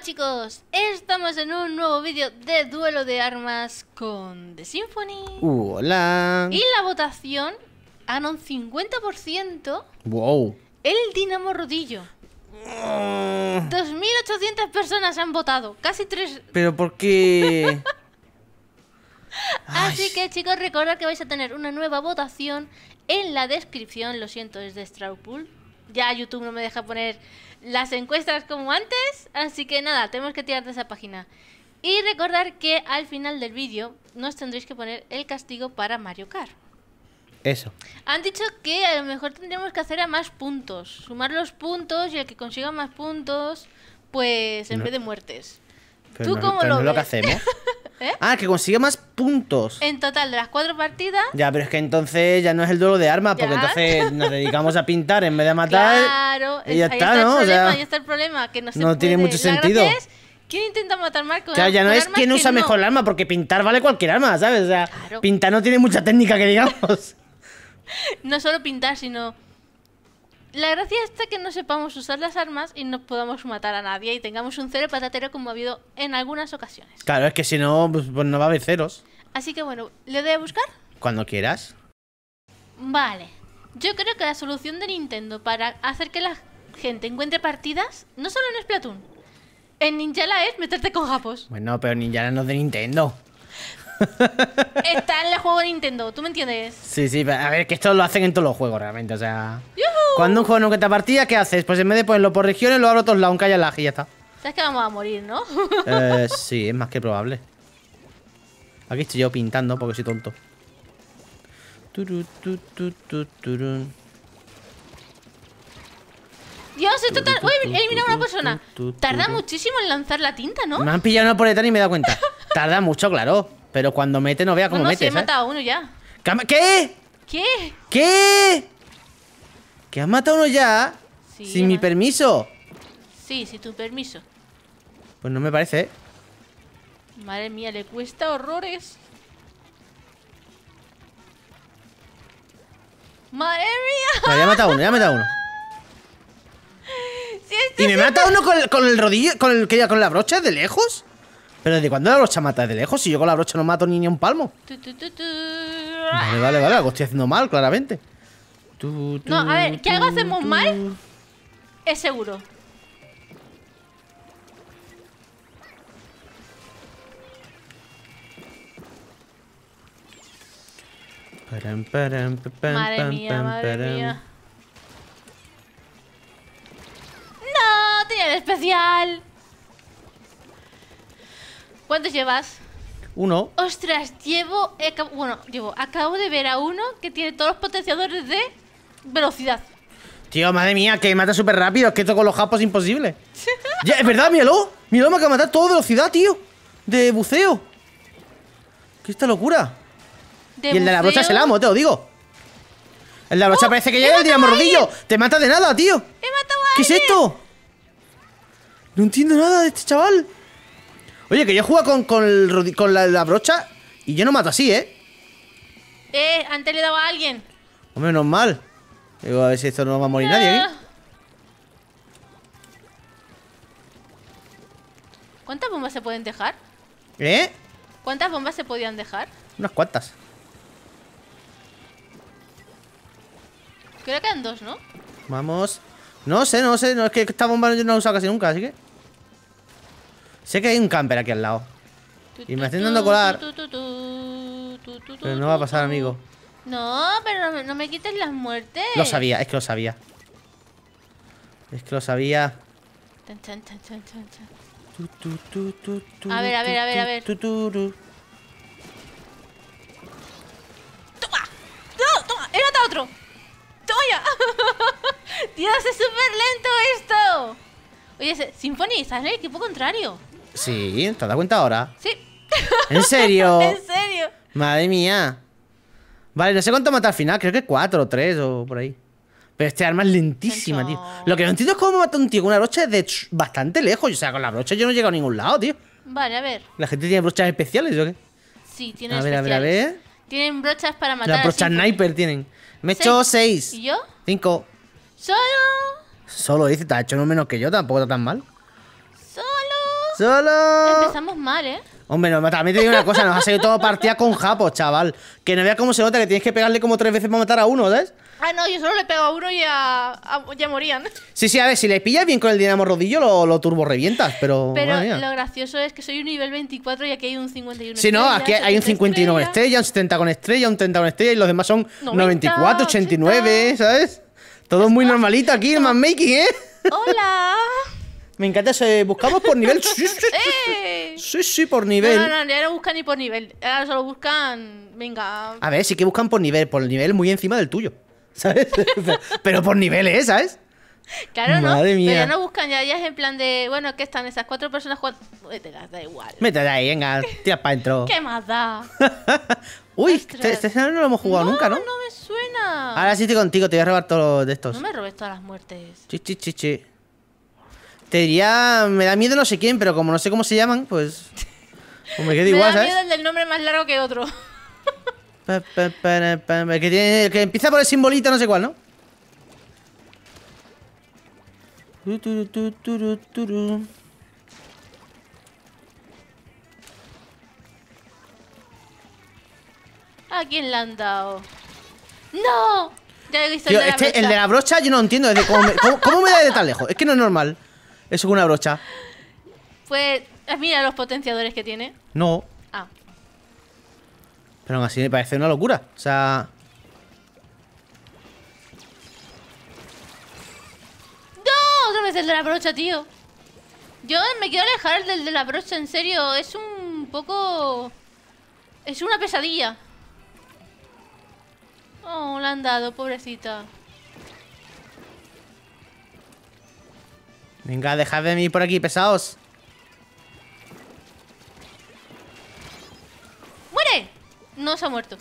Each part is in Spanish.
chicos, estamos en un nuevo vídeo de duelo de armas con The Symphony uh, Hola Y la votación a un 50% Wow El Dinamo Rodillo 2.800 mm. personas han votado, casi tres Pero ¿por qué? Así que chicos, recordad que vais a tener una nueva votación en la descripción Lo siento, es de Straupool Ya YouTube no me deja poner las encuestas como antes, así que nada, tenemos que tirar de esa página. Y recordar que al final del vídeo nos tendréis que poner el castigo para Mario Kart. Eso. Han dicho que a lo mejor tendríamos que hacer a más puntos, sumar los puntos y el que consiga más puntos, pues en vez de muertes. ¿Tú cómo lo, que ¿Eh? Ah, que consigue más puntos. En total, de las cuatro partidas. Ya, pero es que entonces ya no es el duelo de armas, porque entonces nos dedicamos a pintar en vez de matar. Claro, y ya está, ¿no? Ya está el problema, que no, no tiene mucho sentido. ¿Quién intenta matar Marco? ya no es quién usa mejor el arma, porque pintar vale cualquier arma, ¿sabes? O sea, pintar no tiene mucha técnica que digamos. no solo pintar, sino la gracia está que no sepamos usar las armas y no podamos matar a nadie y tengamos un cero patatero como ha habido en algunas ocasiones. Claro, es que si no, pues, pues no va a haber ceros. Así que bueno, ¿le doy a buscar? Cuando quieras. Vale. Yo creo que la solución de Nintendo para hacer que la gente encuentre partidas, no solo en Splatoon, en Ninjala es meterte con japos. Bueno, pero Ninjala no es de Nintendo. Está en el juego de Nintendo, ¿tú me entiendes? Sí, sí, a ver, que esto lo hacen en todos los juegos realmente, o sea. Yo cuando un juego no te partida, ¿qué haces? Pues en vez de ponerlo por regiones, lo abro a todos lados, un calla y ya está. Sabes que vamos a morir, ¿no? eh, sí, es más que probable. Aquí estoy yo pintando porque soy tonto. Dios, esto tarda... Uy, he una persona. Tarda muchísimo en lanzar la tinta, ¿no? Me han pillado una detrás y me he dado cuenta. tarda mucho, claro. Pero cuando mete, no vea cómo no, no, mete. No, se he matado a uno ya. ¿Qué? ¿Qué? ¿Qué? ¿Que has matado uno ya? ¿Sin mi permiso? Sí, sin tu permiso. Pues no me parece, ¿eh? Madre mía, le cuesta horrores. ¡Madre mía! ya ha matado uno, ya ha matado uno. Este ¿Y me mata uno con, el rodillo, con, el, con la brocha de lejos? ¿Pero desde cuándo la brocha mata de lejos? Si yo con la brocha no mato ni, ni un palmo. vale, vale, vale, algo estoy haciendo mal, claramente no, a ver, que algo hacemos mal es seguro. madre mía, madre mía. ¡No! ¡Tenía el especial! ¿Cuántos llevas? Uno. Ostras, llevo. Bueno, llevo. Acabo de ver a uno que tiene todos los potenciadores de velocidad. Tío, madre mía, que mata súper rápido. Es que esto con los japos es imposible. ya, es verdad, míralo. Míralo, me ha de matar toda velocidad, tío. De buceo. ¿Qué esta locura? y el de la brocha se la amo, te lo digo. El de la brocha oh, parece que llega el tiramos rodillo. Te mata de nada, tío. He matado ¿Qué es esto? No entiendo nada de este chaval. Oye, que yo juego con, con, la, brocha y yo no mato así, ¿eh? Eh, antes le he dado a alguien. Hombre, mal a ver si esto no va a morir nadie ah. ¿Cuántas bombas se pueden dejar? ¿Eh? ¿Cuántas bombas se podían dejar? Unas cuantas. Creo que eran dos, ¿no? Vamos. No sé, no sé. No, es que esta bomba yo no la he usado casi nunca, así que. Sé que hay un camper aquí al lado. Y me están intentando colar. Pero no va a pasar, amigo. No, pero no, me quites las muertes. Lo sabía, es que lo sabía. Es que lo sabía. a ver, a ver, a ver, a ver. ¡Toma! ¡No! ¡Toma! ¡He matado otro! ¡Toma! ¡Dios, es súper lento esto! Oye, Symphony, en el equipo contrario? Sí, ¿te has dado cuenta ahora? Sí. ¿En serio? ¿En serio? Madre mía. Vale, no sé cuánto mata al final, creo que cuatro o tres o por ahí. Pero este arma es lentísima, tío. Lo que no entiendo es cómo mata un tío con una brocha de bastante lejos. O sea, con la brocha yo no he llegado a ningún lado, tío. Vale, a ver. ¿La gente tiene brochas especiales o qué? Sí, tienen a ver, A ver, a ver. Tienen brochas para matar. Las brochas sniper tienen. Me he hecho seis. ¿Y yo? Cinco. ¿Solo? Solo dice, te has hecho no menos que yo, tampoco está tan mal. Solo. Empezamos mal, ¿eh? Hombre, no, también te digo una cosa, nos ha salido todo partida con japos, chaval. Que no veas cómo se nota que tienes que pegarle como tres veces para matar a uno, ¿sabes? Ah, no, yo solo le pego a uno y a, ya morían. Sí, sí, a ver, si le pillas bien con el dinamo rodillo, lo, turbo revientas, pero. Pero lo gracioso es que soy un nivel 24 y aquí hay un 51. Sí, no, aquí hay un 59 estrella un 70 con estrella, un 30 con estrella y los demás son 94, 89, ¿sabes? Todo muy normalito aquí, el making, ¿eh? Hola. Me encanta eso. buscamos por nivel. Sí, eh. sí, sí. por nivel. No, no, no, ya no buscan ni por nivel. Ahora solo buscan. Venga. A ver, sí que buscan por nivel. Por el nivel muy encima del tuyo. ¿Sabes? Pero por niveles, ¿eh? ¿sabes? Claro, Madre no. Mía. Pero ya no buscan, ya, ya es en plan de. Bueno, ¿qué están esas cuatro personas? Vete da igual. Mete ahí, venga, tira para dentro. ¿Qué más da? Uy, este, escenario no lo hemos jugado nunca, ¿no? No me suena. Ahora sí estoy contigo, te voy a robar todos de estos. No me robes todas las muertes. Chichichichi Sería, me da miedo no sé quién, pero como no sé cómo se llaman, pues. pues me queda igual, Me da miedo el nombre más largo que otro. el que, empieza por el simbolito, no sé cuál, ¿no? ¿A quién le han dado? ¡No! Ya he visto el de la brocha. El de la brocha yo no entiendo. cómo me da de tan lejos? Es que no es normal. Eso con una brocha. Pues mira los potenciadores que tiene. No. Ah. Pero aún así me parece una locura. O sea... ¡No! Otra vez el de la brocha, tío. Yo me quiero alejar del de la brocha, en serio. Es un poco... Es una pesadilla. Oh, la han dado, pobrecita. Venga, dejad de mí por aquí, pesados. ¡Muere! No se ha muerto.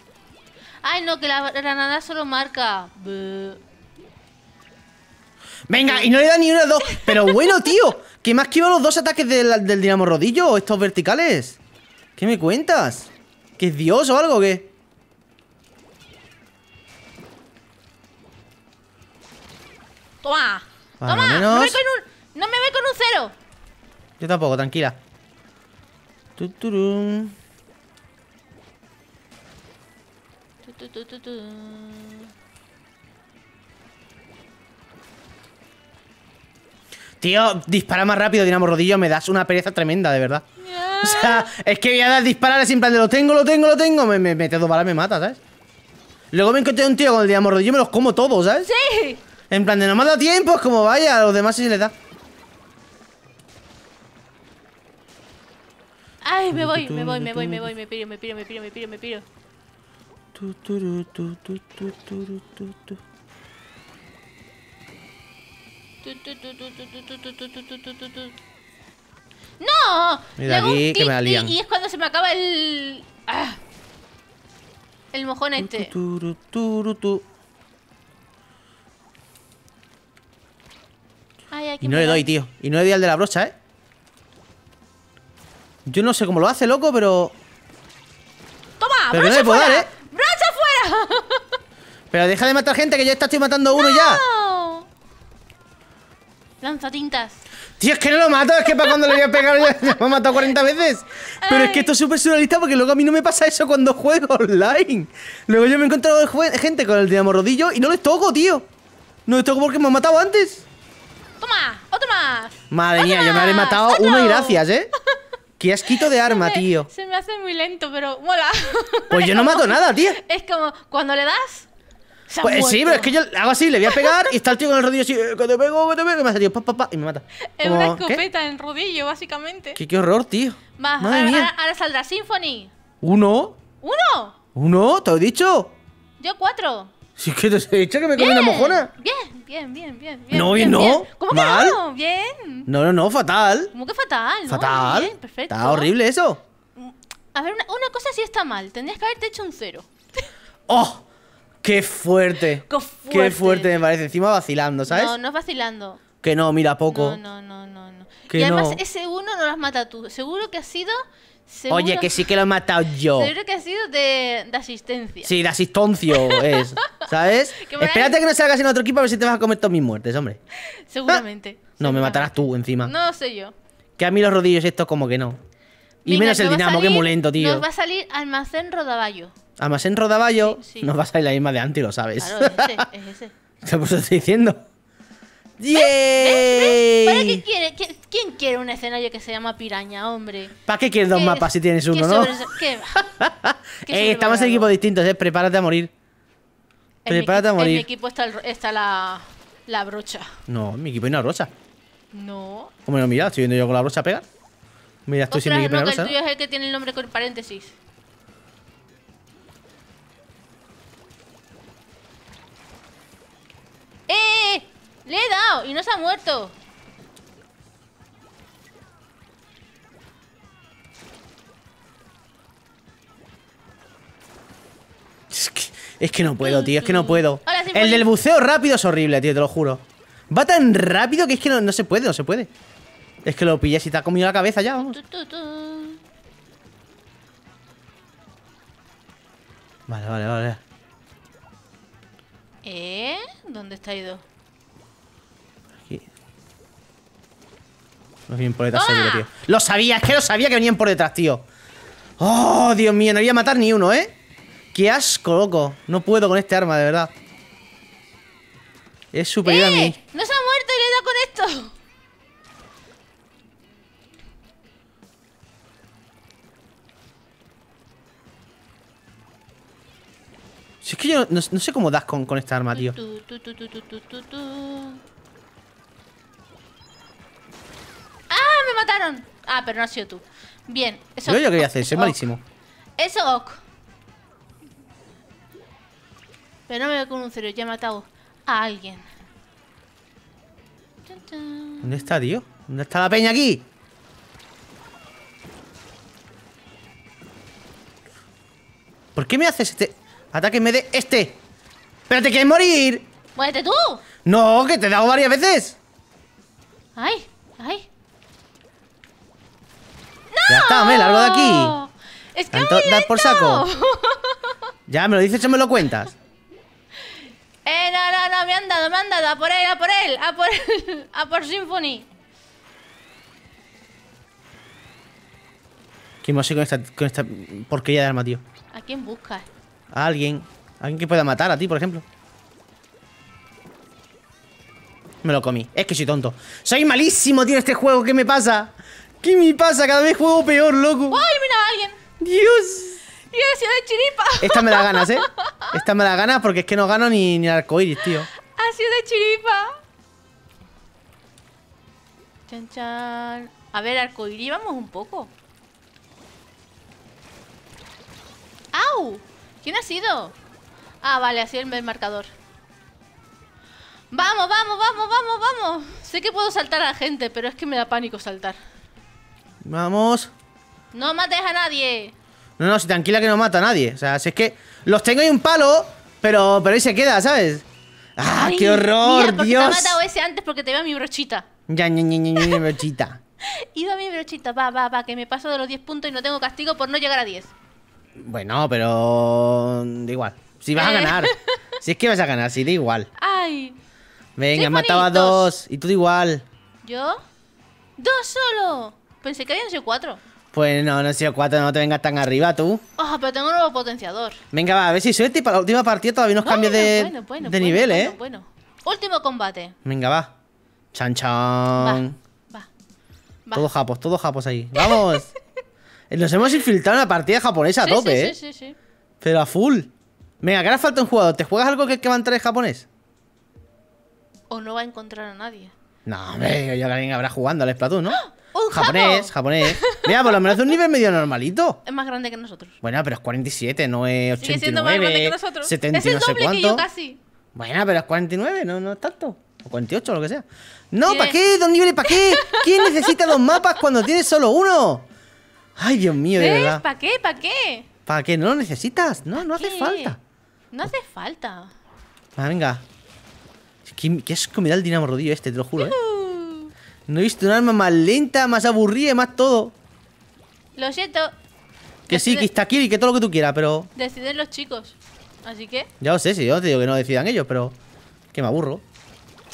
Ay, no, que la granada solo marca. Venga, y no le da ni una dos. Pero bueno, tío. ¿Qué más quiero los dos ataques del, del dinamo rodillo? Estos verticales. ¿Qué me cuentas? ¿Que es Dios o algo qué? Toma. Toma. No me un... No me ve con un cero. Yo tampoco, tranquila. Tío, dispara más rápido, Dinamo Rodillo. Me das una pereza tremenda, de verdad. O sea, es que voy a dar disparar En plan de lo tengo, lo tengo, lo tengo. Me, mete dos balas, me mata, ¿sabes? Luego me encontré un tío con el Dinamo Rodillo y me los como todos, ¿sabes? Sí. En plan de no me ha dado tiempo, es como vaya, a los demás sí se les da. Ay, me voy, me voy, me voy, me voy, me piro, me piro, me piro, me piro, me piro. ¡No! Mira, aquí que me alían. Y es cuando se me acaba el... El mojón este. Ay, y no le doy, tío. Y no le doy al de la brocha, ¿eh? Yo no sé cómo lo hace, loco, pero... ¡Toma! Pero fuera. Dar, ¿eh? fuera! pero deja de matar gente, que yo esta estoy matando a uno ya. Lanza tintas. Tío, es que no lo mato, es que para cuando le voy a pegar ya me ha matado 40 veces. Pero es que esto es súper surrealista porque luego a mí no me pasa eso cuando juego online. Luego yo me encuentro gente con el dinamo rodillo y no les toco, tío. No les toco porque me ha matado antes. Toma, otro más. Madre mía, yo me habré matado uno y gracias, ¿eh? Qué asquito de arma, tío. Se me hace muy lento, pero mola. Pues yo no mato nada, tío. Es como, cuando le das, pues sí, pero es que yo hago así, le voy a pegar y está el tío con el rodillo así, eh, que te pego, que te pego, me hace, tío, pa, pa, y me mata. Es una escopeta en rodillo, básicamente. Qué, qué horror, tío. Más, Madre ahora, mía. Ahora, saldrá Symphony. ¿Uno? ¿Uno? ¿Uno? ¿Te lo he dicho? Yo cuatro. si es que te he dicho que me comí una mojona. Bien, Bien, bien, bien. no, bien, no. ¿Cómo que no? Bien. No, no, no, fatal. ¿Cómo que fatal? Fatal. Está horrible eso. Mm, a ver, una, cosa sí está mal. Tendrías que haberte hecho un cero. ¡Oh! ¡Qué fuerte! ¡Qué fuerte! me parece. Encima vacilando, ¿sabes? No, no es vacilando. Que no, mira, poco. No, no, no, no. no. y además ese uno no lo has matado tú. Seguro que ha sido Oye, que sí que lo he matado yo. Seguro que ha sido de, asistencia. Sí, de asistoncio es. ¿Sabes? Espérate que no salgas en otro equipo a ver si te vas a comer todas mis muertes, hombre. Seguramente. Ah, no, me matarás tú encima. No sé yo. Que a mí los rodillos esto como que no. Y menos el dinamo, que muy lento, tío. Nos va a salir almacén rodaballo. Almacén rodaballo nos va a salir la misma de antes, lo sabes. Claro, es ese, es ese. estoy diciendo. Yeah. ¿Para qué quiere? ¿Quién quiere un escenario que se llama piraña, hombre? ¿Para qué quieres dos mapas si tienes uno, no? ¿Qué? ¿Qué eh, estamos en equipos distintos, eh. Prepárate a morir. Prepárate a morir. En mi equipo está, está la, la, brocha. No, en mi equipo hay una brocha. No. ¿Cómo no? Mira, estoy viendo yo con la brocha a pegar. Mira, estoy sin mi equipo El tuyo es el que tiene el nombre con paréntesis. ¡Eh! Le he dado y no se ha muerto. Es que, no puedo, tío, es que no mm. puedo. El del buceo rápido es horrible, tío, te lo juro. Va tan rápido que es que no, se puede, no se puede. Es que lo pillas y te ha comido la cabeza ya, Vale, vale, vale. ¿Eh? ¿Dónde está ido? No vienen por detrás ¡Ah! tío. Lo sabía, es que lo sabía que venían por detrás, tío. Oh, Dios mío, no voy a matar ni uno, ¿eh? Qué asco, loco. No puedo con este arma, de verdad. Es superior a ¡Eh! mí. ¡No se ha muerto y le he con esto! Si es que yo no, sé cómo das con, con esta arma, tío. Ah, pero no has sido tú. Bien. Eso yo, yo quería hacer, soy malísimo. Eso ok. Pero no me veo con un cero, ya he matado a alguien. ¿Dónde está, tío? ¿Dónde está la peña aquí? ¿Por qué me haces este ataque en vez de este? ¡Pero te quieres morir! ¡Muérete tú! No, que te he dado varias veces. ¡Ay! ¡Ay! Ya está, me largo de aquí. Es que por saco. Ya, me lo dices o me lo cuentas. Eh, no, no, no, me han dado, me han dado. A por él, a por él, a por él, a por Symphony. ¿Qué más con esta, con esta porquería de arma, tío? ¿A quién buscas? A alguien. alguien que pueda matar a ti, por ejemplo. Me lo comí. Es que soy tonto. Soy malísimo, tío, este juego. ¿Qué me pasa? ¿Qué me pasa? Cada vez juego peor, loco. ¡Ay, mira a alguien! ¡Dios! ha sido de chiripa! Esta me da ganas, ¿eh? Esta me da ganas porque es que no gano ni, ni arcoiris, tío. Ha sido de chiripa. Chan, chan. A ver, arcoíris, vamos un poco. ¡Au! ¿Quién ha sido? Ah, vale, así sido el marcador. ¡Vamos, vamos, vamos, vamos, vamos! Sé que puedo saltar a la gente, pero es que me da pánico saltar. Vamos. No mates a nadie. No, no, si tranquila que no mata a nadie. O sea, si es que los tengo y un palo, pero, pero ahí se queda, ¿sabes? ¡Ah, qué horror, Dios! Te ha matado ese antes porque te iba mi brochita. Ya, ya, ya, ña, mi brochita. iba mi brochita, va, va, va, que me paso de los 10 puntos y no tengo castigo por no llegar a 10. Bueno, pero. Da igual. Si vas a eh. ganar. si es que vas a ganar, si da igual. Ay. Venga, mataba a dos. Y tú da igual. ¿Yo? ¡Dos solo! Pensé que habían sido cuatro. Pues no, no he sido cuatro, no te vengas tan arriba tú. Ah, pero tengo un nuevo potenciador. Venga, va, a ver si suerte y para la última partida todavía nos bueno, de, nivel, ¿eh? Bueno, Último combate. Venga, va. Chan, chan. Va, Todos japos, todos japos ahí. ¡Vamos! nos hemos infiltrado en la partida japonesa a tope, ¿eh? Sí, Pero a full. Venga, que ahora falta un jugador. ¿Te juegas algo que, que va a entrar en japonés? O no va a encontrar a nadie. No, hombre, yo que alguien habrá jugando al Splatoon, ¿no? ¡Ah! Un japonés, japonés. Mira, por lo menos es un nivel medio normalito. Es más grande que nosotros. Bueno, pero es 47, no es 89. Sigue siendo más grande que nosotros. 70, es no sé Que casi. Bueno, pero es 49, no, es tanto. O 48, lo que sea. No, ¿para qué? ¿Dos niveles? ¿Para qué? ¿Quién necesita dos mapas cuando tienes solo uno? Ay, Dios mío, de verdad. ¿Para qué? ¿Para qué? ¿Para qué? No lo necesitas. No, no hace falta. No hace falta. Ah, venga. ¿Qué, qué es comida el dinamo rodillo este? Te lo juro, ¿eh? No he visto un arma más lenta, más aburrida, más todo. Lo siento. Que sí, que está aquí y que todo lo que tú quieras, pero... Deciden los chicos. Así que... Ya lo sé, si yo te digo que no decidan ellos, pero... Que me aburro.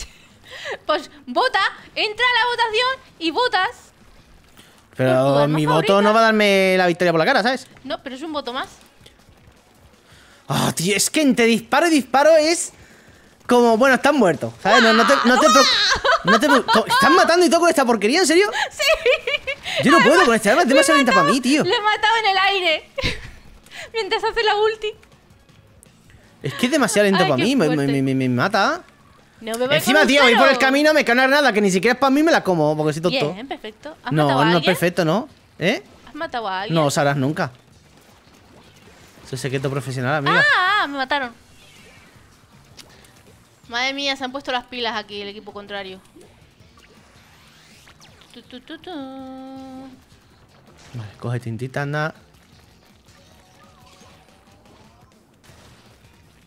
pues vota, entra a la votación y votas. Pero mi voto no va a darme la victoria por la cara, ¿sabes? No, pero es un voto más. Ah, tío, es que entre disparo y disparo es como, bueno, están muertos, ¿sabes? No, no te, no te, ah. ¿Están matando y todo con esta porquería, en serio? Sí. Yo no puedo con este arma, es demasiado lenta para mí, tío. Le he matado en el aire. Mientras hace la ulti. Es que es demasiado lenta para mí, me, me, me, mata. No me Encima, tío, voy por el camino, me cae nada que ni siquiera es para mí, me la como, porque si tonto. Bien, perfecto. no, no es perfecto, ¿no? ¿Eh? ¿Has matado a alguien? No, sabrás nunca. Soy secreto profesional, amiga. Ah, ah me mataron. Madre mía, se han puesto las pilas aquí el equipo contrario. vale, coge tintita, anda.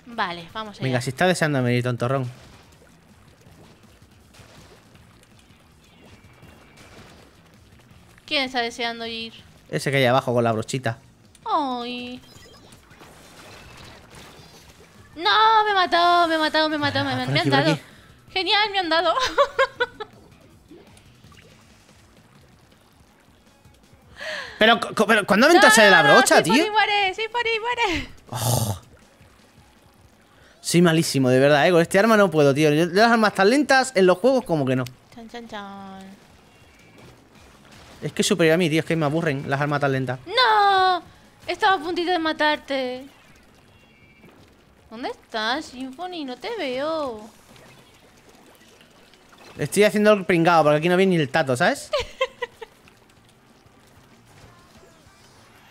Vale, vamos allá. Venga, si está deseando venir tontorrón. ¿Quién está deseando ir? Ese que hay abajo con la brochita. Ay. No, me matado, me matado, me he matado ah, me, han dado. Genial, me han dado. Pero, pero ¿cuándo me entrase no, la brocha, tío? tío? Por ahí muere, oh. soy por ahí muere. Soy malísimo, de verdad, eh. Con este arma no puedo, tío. Yo, las armas tan lentas en los juegos como que no. Chan, chan, chan. Es que es superior a mí, tío. Es que me aburren las armas tan lentas. ¡No! Estaba a puntito de matarte. ¿Dónde estás, Symphony? No te veo. Estoy haciendo el pringado porque aquí no viene ni el tato, ¿sabes?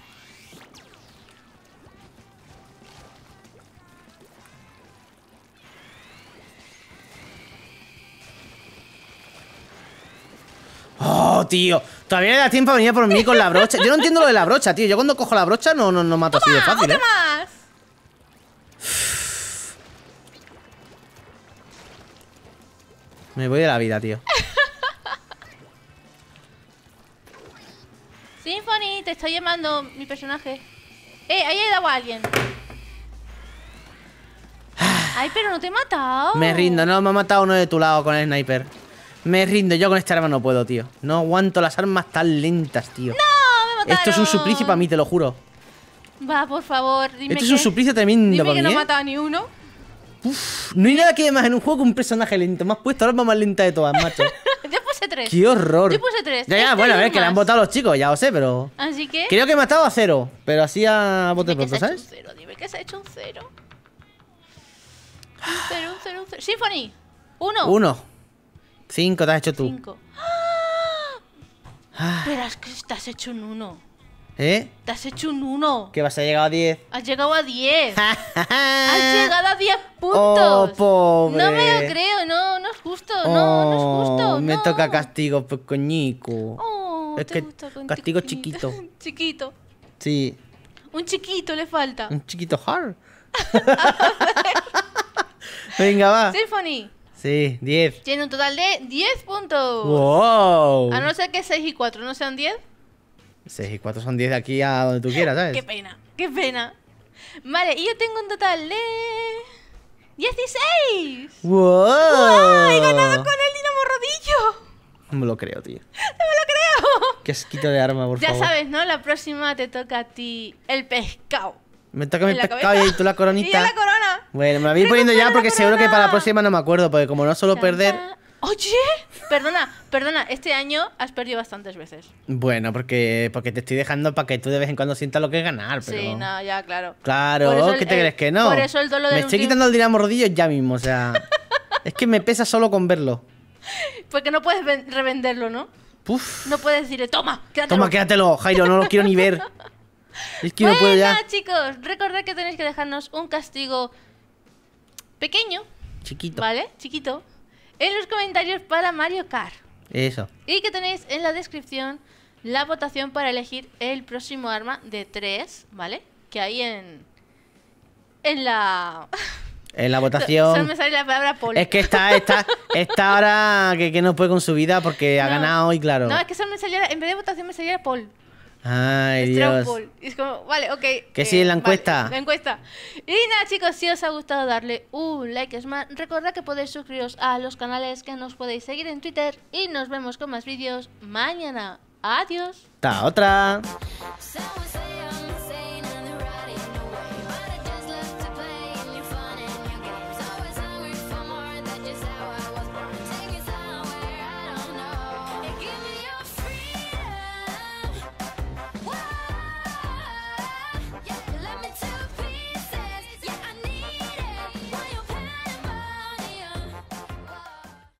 oh, tío. Todavía le da tiempo a venir por mí con la brocha. Yo no entiendo lo de la brocha, tío. Yo cuando cojo la brocha no, no, mato así de fácil. ¿eh? más. Me voy de la vida, tío. Symphony, te estoy llamando mi personaje. ¡Eh! Ahí ha dado a alguien. Ay, pero no te he matado. Me rindo, no, me ha matado uno de tu lado con el sniper. Me rindo, yo con esta arma no puedo, tío. No aguanto las armas tan lentas, tío. ¡No! Me mataron. Esto es un suplicio para mí, te lo juro. Va, por favor, dime. Esto es un suplicio tremendo dime para que no he ¿eh? matado ni uno. No hay nada que demás en un juego que un personaje lento. Me has puesto la forma más lenta de todas, macho. Yo puse 3. Qué horror. Yo puse 3. Ya, ya, este bueno, a ver, que la han botado los chicos, ya lo sé, pero. Así que Creo que he matado a 0, pero así a votos de votos, ¿sabes? Un 0, dime que has hecho un 0. Un 0, un 0, un 0. Symphony, 1. Uno. 5 te has hecho tú. 5. ¡Ah! Ah. Pero es que te has hecho un 1. ¿Eh? Te has hecho un 1. ¿Qué vas a llegar a 10? Has llegado a 10. has llegado a 10 puntos. Oh, pobre. No me lo creo, no, no es justo. no, no es oh, justo. Me toca castigo, pues Oh, es que castigo chiquito. chiquito. Sí. Un chiquito le falta. Un chiquito hard. Venga, va. Symphony. Sí, 10. Tiene un total de 10 puntos. Wow. A no ser que 6 y 4 no sean 10. 6 y 4 son 10 de aquí a donde tú quieras, ¿sabes? qué pena, qué pena. Vale, y yo tengo un total de... ¡16! ¡Wow! ganado con el Dinamo Rodillo! No me lo creo, tío. ¡No me lo creo! Que esquito de arma, por favor. Ya sabes, ¿no? La próxima te toca a ti el pescado. Me toca mi pescado y y tú la coronita. Y la corona. Bueno, me la voy poniendo ya porque seguro que para la próxima no me acuerdo, porque como no suelo perder... Oye, perdona, perdona, este año has perdido bastantes veces. Bueno, porque, porque te estoy dejando para que tú de vez en cuando sientas lo que es ganar. Pero... Sí, no, ya, claro. Claro, ¿qué te crees que no? Por eso el dolor Me estoy quitando el dinamo rodillo ya mismo, o sea. es que me pesa solo con verlo. Porque no puedes revenderlo, ¿no? Puf. No puedes decirle, toma, quédatelo. Toma, quédatelo, Jairo, no lo quiero ni ver. Es que no puedo ya. chicos, recordad que tenéis que dejarnos un castigo pequeño. Chiquito. ¿Vale? Chiquito en los comentarios para Mario Kart. Eso. Y que tenéis en la descripción la votación para elegir el próximo arma de tres, ¿vale? Que hay en. En la. En la votación. me sale la palabra Es que está, está, está ahora que, no puede con su vida porque ha ganado y claro. No, es que solo me salía. En vez de votación me salía Paul. Ay, Dios. es como, vale, ok. Que sí, la eh, encuesta. la encuesta. Y nada, chicos, si os ha gustado darle un like, es más, recordad que podéis suscribiros a los canales que nos podéis seguir en Twitter y nos vemos con más vídeos mañana. Adiós. Hasta otra.